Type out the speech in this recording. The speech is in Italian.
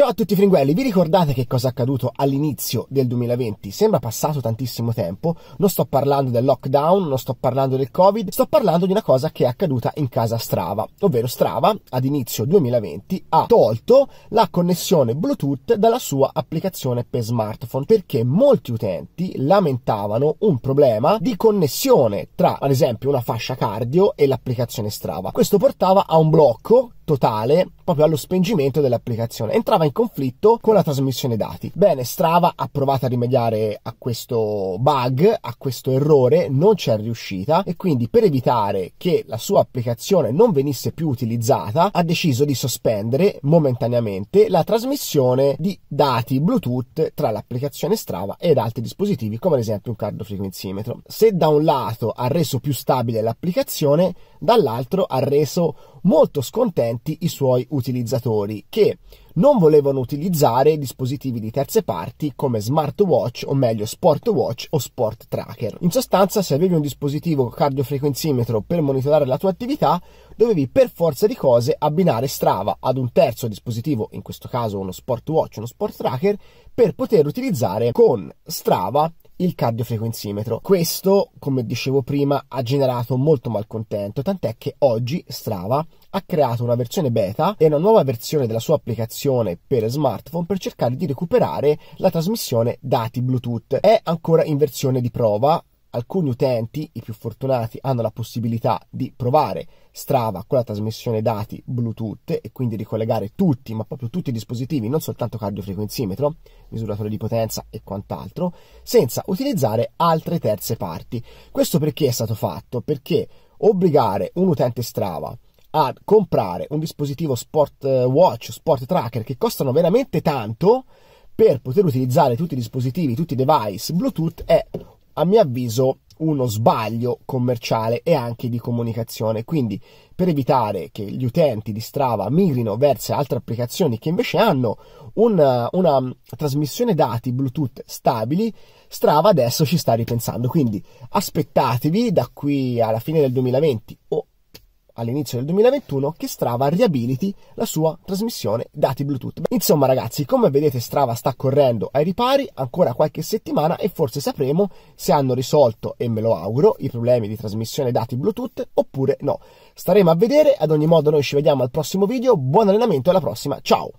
Ciao a tutti fringuelli, vi ricordate che cosa è accaduto all'inizio del 2020? Sembra passato tantissimo tempo, non sto parlando del lockdown, non sto parlando del covid, sto parlando di una cosa che è accaduta in casa Strava, ovvero Strava ad inizio 2020 ha tolto la connessione Bluetooth dalla sua applicazione per smartphone perché molti utenti lamentavano un problema di connessione tra ad esempio una fascia cardio e l'applicazione Strava. Questo portava a un blocco totale proprio allo spengimento dell'applicazione. Entrava in conflitto con la trasmissione dati. Bene, Strava ha provato a rimediare a questo bug, a questo errore, non ci è riuscita e quindi per evitare che la sua applicazione non venisse più utilizzata ha deciso di sospendere momentaneamente la trasmissione di dati Bluetooth tra l'applicazione Strava ed altri dispositivi come ad esempio un card cardiofrequenzimetro. Se da un lato ha reso più stabile l'applicazione, dall'altro ha reso molto scontenti i suoi utilizzatori che non volevano utilizzare dispositivi di terze parti come smartwatch o meglio sportwatch o sport tracker. In sostanza se avevi un dispositivo cardiofrequenzimetro per monitorare la tua attività dovevi per forza di cose abbinare Strava ad un terzo dispositivo, in questo caso uno sportwatch, o uno sport tracker, per poter utilizzare con Strava il cardiofrequenzimetro. Questo, come dicevo prima, ha generato molto malcontento, tant'è che oggi Strava ha creato una versione beta e una nuova versione della sua applicazione per smartphone per cercare di recuperare la trasmissione dati Bluetooth. È ancora in versione di prova, alcuni utenti, i più fortunati, hanno la possibilità di provare Strava con la trasmissione dati Bluetooth e quindi di collegare tutti, ma proprio tutti i dispositivi, non soltanto cardiofrequenzimetro, misuratore di potenza e quant'altro, senza utilizzare altre terze parti. Questo perché è stato fatto? Perché obbligare un utente Strava a comprare un dispositivo Sport eh, Watch, Sport Tracker che costano veramente tanto per poter utilizzare tutti i dispositivi, tutti i device Bluetooth è a mio avviso uno sbaglio commerciale e anche di comunicazione. Quindi, per evitare che gli utenti di Strava migrino verso altre applicazioni che invece hanno una, una trasmissione dati Bluetooth stabili, Strava adesso ci sta ripensando. Quindi aspettatevi da qui alla fine del 2020 o all'inizio del 2021 che Strava riabiliti la sua trasmissione dati Bluetooth. Insomma ragazzi, come vedete Strava sta correndo ai ripari ancora qualche settimana e forse sapremo se hanno risolto, e me lo auguro, i problemi di trasmissione dati Bluetooth oppure no. Staremo a vedere, ad ogni modo noi ci vediamo al prossimo video, buon allenamento e alla prossima, ciao!